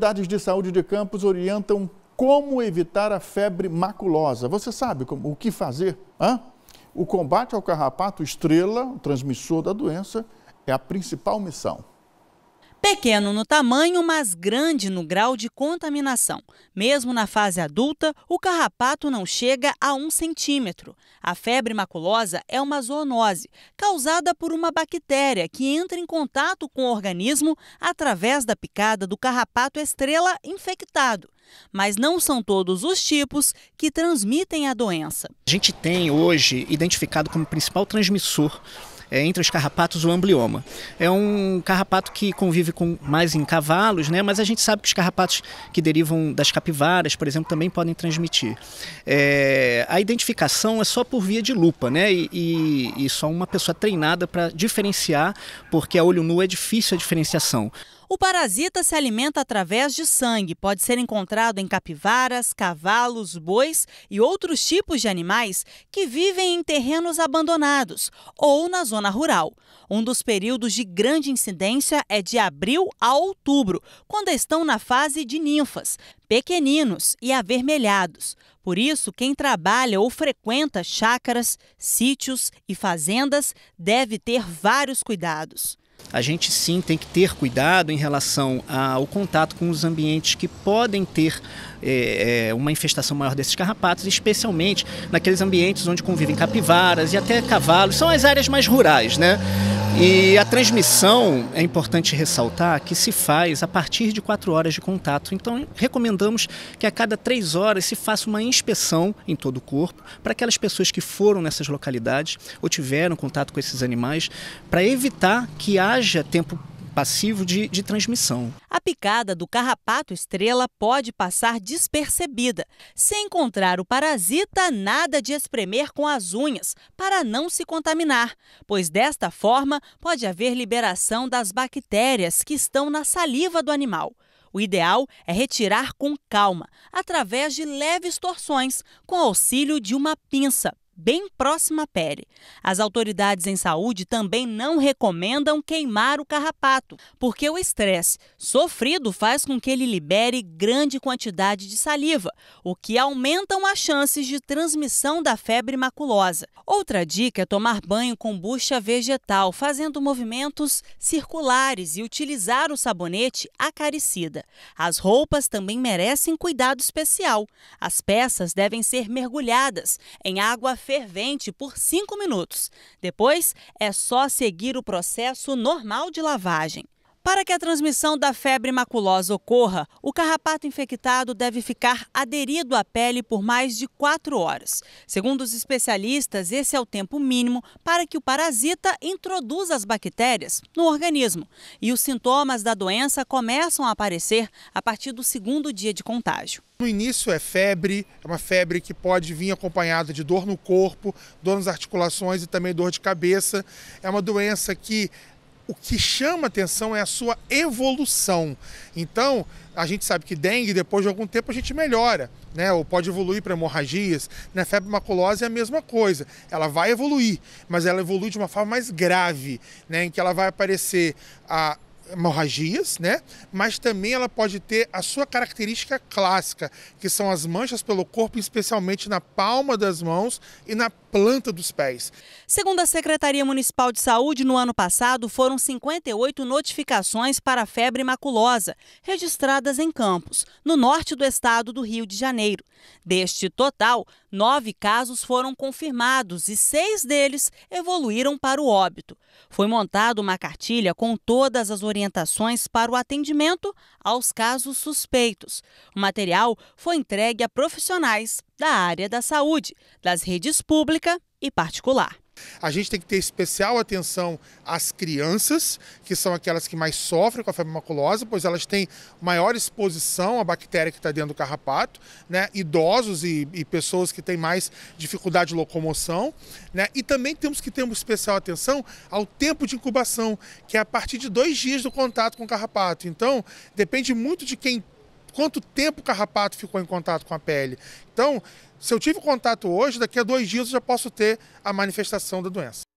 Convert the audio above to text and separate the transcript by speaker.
Speaker 1: Unidades de saúde de Campos orientam como evitar a febre maculosa. Você sabe como, o que fazer? Hã? O combate ao carrapato estrela, transmissor da
Speaker 2: doença, é a principal missão. Pequeno no tamanho, mas grande no grau de contaminação. Mesmo na fase adulta, o carrapato não chega a um centímetro. A febre maculosa é uma zoonose causada por uma bactéria que entra em contato com o organismo através da picada do carrapato estrela infectado. Mas não são todos os tipos que transmitem a
Speaker 3: doença. A gente tem hoje identificado como principal transmissor é, entre os carrapatos o amblioma. É um carrapato que convive com mais em cavalos, né? mas a gente sabe que os carrapatos que derivam das capivaras, por exemplo, também podem transmitir. É, a identificação é só por via de lupa, né? e, e, e só uma pessoa treinada para diferenciar, porque a olho nu é difícil a diferenciação.
Speaker 2: O parasita se alimenta através de sangue, pode ser encontrado em capivaras, cavalos, bois e outros tipos de animais que vivem em terrenos abandonados ou na zona rural. Um dos períodos de grande incidência é de abril a outubro, quando estão na fase de ninfas, pequeninos e avermelhados. Por isso, quem trabalha ou frequenta chácaras, sítios e fazendas deve ter vários cuidados.
Speaker 3: A gente sim tem que ter cuidado em relação ao contato com os ambientes que podem ter é, é, uma infestação maior desses carrapatos, especialmente naqueles ambientes onde convivem capivaras e até cavalos. São as áreas mais rurais, né? E a transmissão, é importante ressaltar, que se faz a partir de quatro horas de contato. Então, recomendamos que a cada três horas se faça uma inspeção em todo o corpo para aquelas pessoas que foram nessas localidades ou tiveram contato com esses animais, para evitar que haja tempo passivo de, de transmissão.
Speaker 2: A picada do carrapato estrela pode passar despercebida. Se encontrar o parasita, nada de espremer com as unhas para não se contaminar, pois desta forma pode haver liberação das bactérias que estão na saliva do animal. O ideal é retirar com calma, através de leves torções, com auxílio de uma pinça bem próxima à pele. As autoridades em saúde também não recomendam queimar o carrapato, porque o estresse sofrido faz com que ele libere grande quantidade de saliva, o que aumentam as chances de transmissão da febre maculosa. Outra dica é tomar banho com bucha vegetal, fazendo movimentos circulares e utilizar o sabonete acaricida. As roupas também merecem cuidado especial. As peças devem ser mergulhadas em água fervente por 5 minutos. Depois, é só seguir o processo normal de lavagem. Para que a transmissão da febre maculosa ocorra, o carrapato infectado deve ficar aderido à pele por mais de quatro horas. Segundo os especialistas, esse é o tempo mínimo para que o parasita introduza as bactérias no organismo. E os sintomas da doença começam a aparecer a partir do segundo dia de contágio.
Speaker 1: No início é febre, é uma febre que pode vir acompanhada de dor no corpo, dor nas articulações e também dor de cabeça. É uma doença que o que chama atenção é a sua evolução. Então, a gente sabe que dengue, depois de algum tempo, a gente melhora, né? Ou pode evoluir para hemorragias. Na né? Febre maculosa é a mesma coisa. Ela vai evoluir, mas ela evolui de uma forma mais grave, né? Em que ela vai aparecer a hemorragias, né? Mas também ela pode ter a sua característica clássica, que são as manchas pelo corpo, especialmente na palma das
Speaker 2: mãos e na planta dos pés. Segundo a Secretaria Municipal de Saúde, no ano passado foram 58 notificações para febre maculosa registradas em Campos, no norte do estado do Rio de Janeiro. Deste total, Nove casos foram confirmados e seis deles evoluíram para o óbito. Foi montada uma cartilha com todas as orientações para o atendimento aos casos suspeitos. O material foi entregue a profissionais da área da saúde, das redes pública e particular. A gente tem que ter especial atenção às
Speaker 1: crianças, que são aquelas que mais sofrem com a febre maculosa, pois elas têm maior exposição à bactéria que está dentro do carrapato, né? idosos e, e, pessoas que têm mais dificuldade de locomoção. Né? E também temos que ter uma especial atenção ao tempo de incubação, que é a partir de dois dias do contato com o carrapato. Então, depende muito de quem quanto tempo o carrapato ficou em contato com a pele. Então, se eu tive contato hoje, daqui a dois dias eu já posso ter a manifestação da doença.